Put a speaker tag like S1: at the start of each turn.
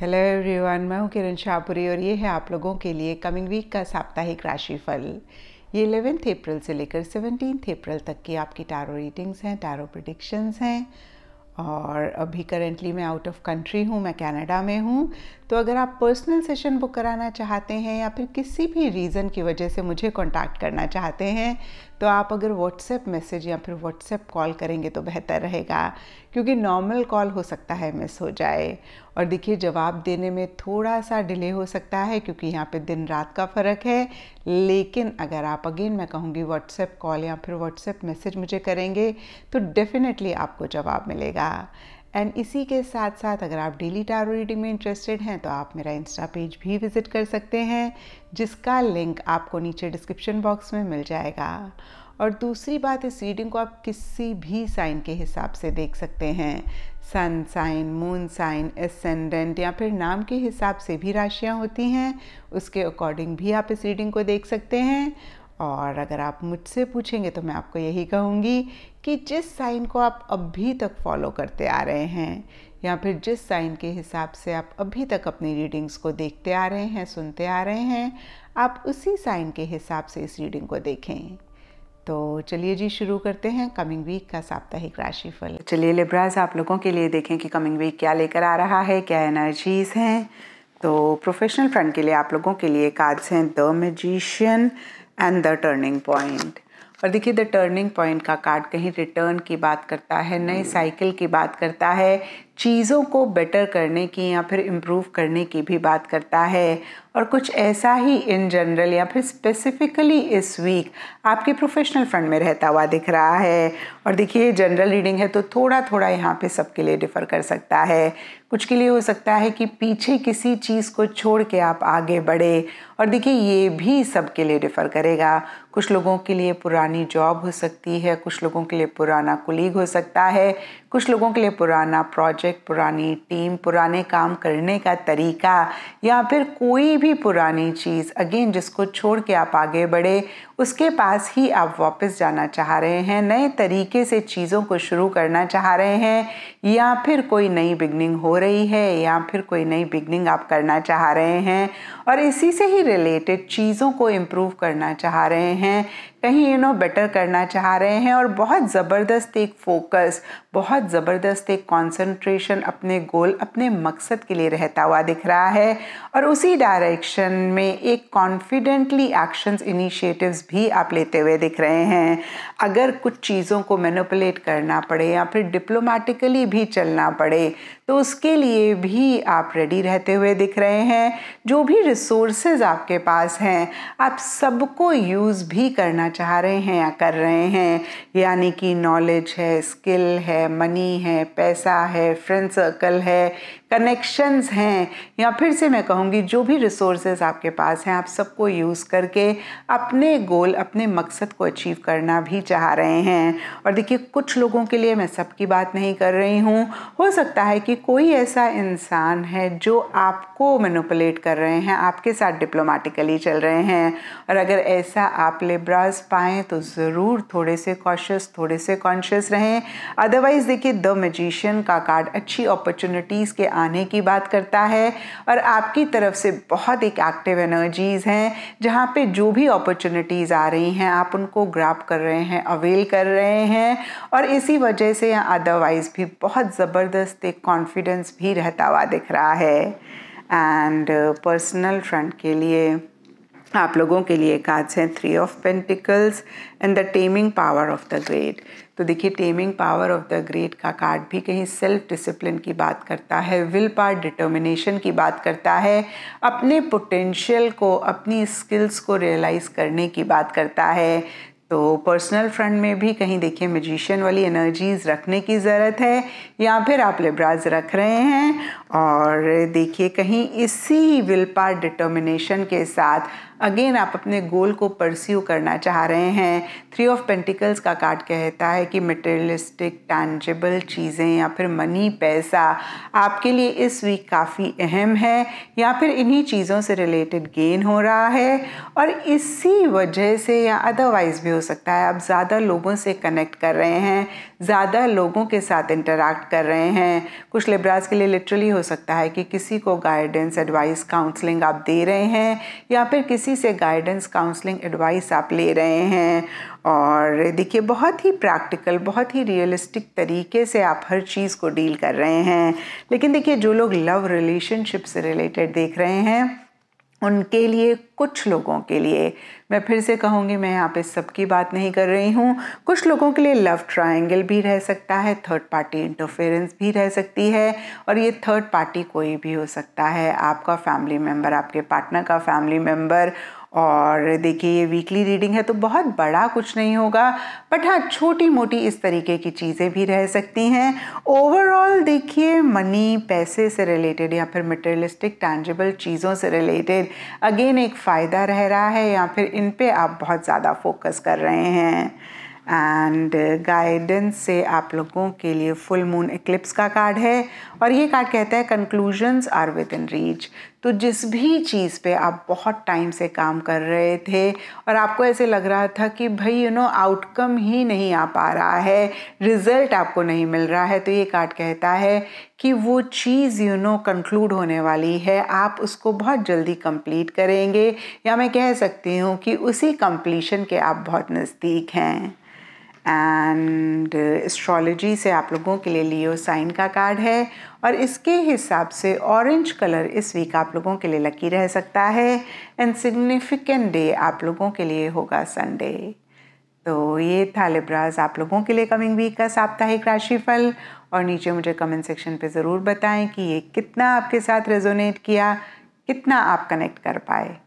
S1: hello everyone मैं हूं किरण शाहपुरी और ये है आप लोगों के लिए कमिंग वीक का साप्ताहिक राशिफल ये इलेवेंथ अप्रैल से लेकर सेवनटीन अप्रैल तक की आपकी टारो रीडिंग्स हैं टारो प्रडिक्शंस हैं और अभी करेंटली मैं आउट ऑफ कंट्री हूँ मैं कनाडा में हूँ तो अगर आप पर्सनल सेशन बुक कराना चाहते हैं या फिर किसी भी रीज़न की वजह से मुझे कांटेक्ट करना चाहते हैं तो आप अगर व्हाट्सएप मैसेज या फिर व्हाट्सएप कॉल करेंगे तो बेहतर रहेगा क्योंकि नॉर्मल कॉल हो सकता है मिस हो जाए और देखिए जवाब देने में थोड़ा सा डिले हो सकता है क्योंकि यहाँ पे दिन रात का फ़र्क है लेकिन अगर आप अगेन मैं कहूँगी व्हाट्सएप कॉल या फिर व्हाट्सएप मैसेज मुझे करेंगे तो डेफ़िनेटली आपको जवाब मिलेगा किया एंड इसी के साथ साथ अगर आप डेली टारो रीडिंग में इंटरेस्टेड हैं तो आप मेरा इंस्टा पेज भी विज़िट कर सकते हैं जिसका लिंक आपको नीचे डिस्क्रिप्शन बॉक्स में मिल जाएगा और दूसरी बात इस रीडिंग को आप किसी भी साइन के हिसाब से देख सकते हैं sun sign moon sign ascendant या फिर नाम के हिसाब से भी राशियाँ होती हैं उसके अकॉर्डिंग भी आप इस रीडिंग को देख सकते हैं और अगर आप मुझसे पूछेंगे तो मैं आपको यही कहूँगी कि जिस साइन को आप अभी तक फॉलो करते आ रहे हैं या फिर जिस साइन के हिसाब से आप अभी तक अपनी रीडिंग्स को देखते आ रहे हैं सुनते आ रहे हैं आप उसी साइन के हिसाब से इस रीडिंग को देखें तो चलिए जी शुरू करते हैं कमिंग वीक का साप्ताहिक राशिफल चलिए लिब्राज आप लोगों के लिए देखें कि कमिंग वीक क्या लेकर आ रहा है क्या एनर्जीज़ हैं तो प्रोफेशनल फ्रंट के लिए आप लोगों के लिए कार्ड्स हैं the magician and the turning point और देखिए द टर्निंग पॉइंट का कार्ड कहीं रिटर्न की बात करता है नए साइकिल की बात करता है चीज़ों को बेटर करने की या फिर इम्प्रूव करने की भी बात करता है और कुछ ऐसा ही इन जनरल या फिर स्पेसिफिकली इस वीक आपके प्रोफेशनल फ्रंट में रहता हुआ दिख रहा है और देखिए जनरल रीडिंग है तो थोड़ा थोड़ा यहाँ पे सबके लिए डिफ़र कर सकता है कुछ के लिए हो सकता है कि पीछे किसी चीज़ को छोड़ के आप आगे बढ़े और देखिए ये भी सबके लिए डिफ़र करेगा कुछ लोगों के लिए पुरानी जॉब हो सकती है कुछ लोगों के लिए पुराना कुलीग हो सकता है कुछ लोगों के लिए पुराना प्रोजेक्ट पुरानी टीम पुराने काम करने का तरीका या फिर कोई भी पुरानी चीज़ अगेन जिसको छोड़ के आप आगे बढ़े उसके पास ही आप वापस जाना चाह रहे हैं नए तरीके से चीज़ों को शुरू करना चाह रहे हैं या फिर कोई नई बिगनिंग हो रही है या फिर कोई नई बिगनिंग आप करना चाह रहे हैं और इसी से ही रिलेटेड चीज़ों को इम्प्रूव करना चाह रहे हैं कहीं यू नो बेटर करना चाह रहे हैं और बहुत ज़बरदस्त एक फोकस बहुत ज़बरदस्त एक कॉन्सेंट्रेशन अपने गोल अपने मकसद के लिए रहता हुआ दिख रहा है और उसी डायरेक्शन में एक कॉन्फिडेंटली एक्शंस इनिशिएटिव्स भी आप लेते हुए दिख रहे हैं अगर कुछ चीज़ों को मैनिपुलेट करना पड़े या फिर डिप्लोमेटिकली भी चलना पड़े तो उसके लिए भी आप रेडी रहते हुए दिख रहे हैं जो भी रिसोर्सेज आपके पास हैं आप सबको यूज़ भी करना चाह रहे हैं या कर रहे हैं यानी कि नॉलेज है स्किल है मनी है पैसा है फ्रेंड सर्कल है कनेक्शंस हैं या फिर से मैं कहूँगी जो भी रिसोर्सेज आपके पास हैं आप सबको यूज़ करके अपने गोल अपने मकसद को अचीव करना भी चाह रहे हैं और देखिए कुछ लोगों के लिए मैं सबकी बात नहीं कर रही हूँ हो सकता है कि कोई ऐसा इंसान है जो आपको मेनुपलेट कर रहे हैं आपके साथ डिप्लोमेटिकली चल रहे हैं और अगर ऐसा आप लेब्राज पाएँ तो ज़रूर थोड़े से कॉशियस थोड़े से कॉन्शियस रहें अदरवाइज़ देखिए द मजिशियन का कार्ड अच्छी अपॉर्चुनिटीज़ के आने की बात करता है और आपकी तरफ से बहुत एक एक्टिव एनर्जीज़ हैं जहाँ पे जो भी अपॉर्चुनिटीज़ आ रही हैं आप उनको ग्राप कर रहे हैं अवेल कर रहे हैं और इसी वजह से या अदरवाइज़ भी बहुत ज़बरदस्त एक कॉन्फिडेंस भी रहता हुआ दिख रहा है एंड पर्सनल फ्रंट के लिए आप लोगों के लिए कार्ड्स हैं three of pentacles and the taming power of the great तो देखिए taming power of the great का कार्ड भी कहीं सेल्फ डिसिप्लिन की बात करता है विल पार डिटर्मिनेशन की बात करता है अपने पोटेंशियल को अपनी स्किल्स को रियलाइज़ करने की बात करता है तो पर्सनल फ्रंट में भी कहीं देखिए मजिशियन वाली एनर्जीज़ रखने की ज़रूरत है या फिर आप लिब्राज रख रहे हैं और देखिए कहीं इसी विल पार डिटर्मिनेशन के साथ अगेन आप अपने गोल को परस्यू करना चाह रहे हैं थ्री ऑफ पेंटिकल्स का कार्ड कहता है कि मटेरियलिस्टिक टैंजेबल चीज़ें या फिर मनी पैसा आपके लिए इस वीक काफ़ी अहम है या फिर इन्हीं चीज़ों से रिलेटेड गेन हो रहा है और इसी वजह से या अदरवाइज़ भी हो सकता है आप ज़्यादा लोगों से कनेक्ट कर रहे हैं ज़्यादा लोगों के साथ इंटरेक्ट कर रहे हैं कुछ लिब्राज के लिए लिटरली हो सकता है कि किसी को गाइडेंस एडवाइस काउंसलिंग आप दे रहे हैं या फिर किसी किसी से गाइडेंस काउंसलिंग एडवाइस आप ले रहे हैं और देखिए बहुत ही प्रैक्टिकल बहुत ही रियलिस्टिक तरीके से आप हर चीज़ को डील कर रहे हैं लेकिन देखिए जो लोग लव रिलेशनशिप से रिलेटेड देख रहे हैं उनके लिए कुछ लोगों के लिए मैं फिर से कहूँगी मैं यहाँ पे सबकी बात नहीं कर रही हूँ कुछ लोगों के लिए लव ट्रायंगल भी रह सकता है थर्ड पार्टी इंटरफेरेंस भी रह सकती है और ये थर्ड पार्टी कोई भी हो सकता है आपका फैमिली मेम्बर आपके पार्टनर का फैमिली मेम्बर और देखिए ये वीकली रीडिंग है तो बहुत बड़ा कुछ नहीं होगा बट हाँ छोटी मोटी इस तरीके की चीज़ें भी रह सकती हैं ओवरऑल देखिए मनी पैसे से रिलेटेड या फिर मटेरियलिस्टिक टैंजेबल चीज़ों से रिलेटेड अगेन एक फ़ायदा रह रहा है या फिर इन पे आप बहुत ज़्यादा फोकस कर रहे हैं एंड गाइडेंस से आप लोगों के लिए फुल मून एक्लिप्स का कार्ड है और ये कार्ड कहता है conclusions are within reach तो जिस भी चीज़ पे आप बहुत टाइम से काम कर रहे थे और आपको ऐसे लग रहा था कि भाई यू नो आउटकम ही नहीं आ पा रहा है रिज़ल्ट आपको नहीं मिल रहा है तो ये कार्ड कहता है कि वो चीज़ यू नो कंक्लूड होने वाली है आप उसको बहुत जल्दी कंप्लीट करेंगे या मैं कह सकती हूँ कि उसी कंप्लीशन के आप बहुत नज़दीक हैं एंड एस्ट्रोलॉजी uh, से आप लोगों के लिए लियो साइन का कार्ड है और इसके हिसाब से ऑरेंज कलर इस वीक आप लोगों के लिए लकी रह सकता है एंड सिग्निफिकेंट डे आप लोगों के लिए होगा संडे तो ये था लिब्राज आप लोगों के लिए कमिंग वीक का साप्ताहिक राशिफल और नीचे मुझे कमेंट सेक्शन पे ज़रूर बताएं कि ये कितना आपके साथ रेजोनेट किया कितना आप कनेक्ट कर पाए